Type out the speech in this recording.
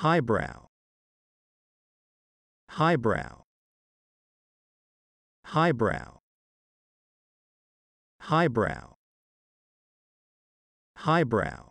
highbrow highbrow highbrow highbrow highbrow